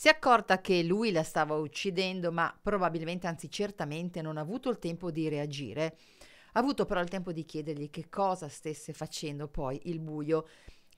Si è accorta che lui la stava uccidendo, ma probabilmente, anzi certamente, non ha avuto il tempo di reagire. Ha avuto però il tempo di chiedergli che cosa stesse facendo poi il buio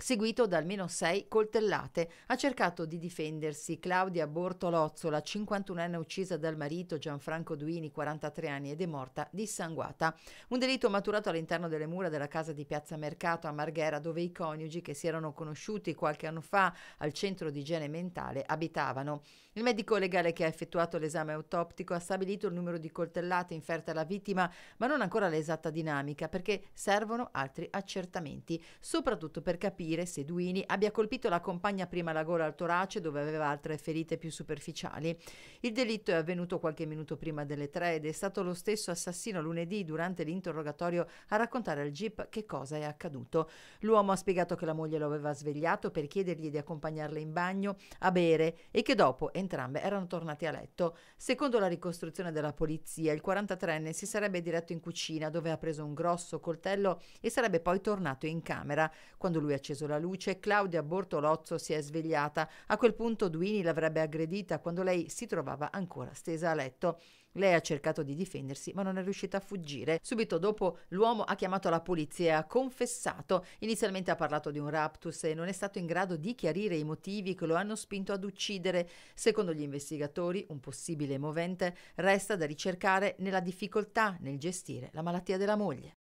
seguito da almeno sei coltellate. Ha cercato di difendersi Claudia Bortolozzo, la 51enne uccisa dal marito Gianfranco Duini, 43 anni, ed è morta dissanguata. Un delitto maturato all'interno delle mura della casa di Piazza Mercato a Marghera, dove i coniugi che si erano conosciuti qualche anno fa al centro di igiene mentale abitavano. Il medico legale che ha effettuato l'esame autoptico ha stabilito il numero di coltellate inferte alla vittima, ma non ancora l'esatta dinamica, perché servono altri accertamenti, soprattutto per capire dire, Seduini abbia colpito la compagna prima alla gola al torace dove aveva altre ferite più superficiali. Il delitto è avvenuto qualche minuto prima delle tre ed è stato lo stesso assassino lunedì durante l'interrogatorio a raccontare al GIP che cosa è accaduto. L'uomo ha spiegato che la moglie lo aveva svegliato per chiedergli di accompagnarla in bagno a bere e che dopo entrambe erano tornate a letto. Secondo la ricostruzione della polizia, il 43enne si sarebbe diretto in cucina dove ha preso un grosso coltello e sarebbe poi tornato in camera. Quando lui ha acceso acceso la luce, Claudia Bortolozzo si è svegliata. A quel punto Duini l'avrebbe aggredita quando lei si trovava ancora stesa a letto. Lei ha cercato di difendersi, ma non è riuscita a fuggire. Subito dopo l'uomo ha chiamato la polizia e ha confessato. Inizialmente ha parlato di un raptus e non è stato in grado di chiarire i motivi che lo hanno spinto ad uccidere. Secondo gli investigatori, un possibile movente resta da ricercare nella difficoltà nel gestire la malattia della moglie.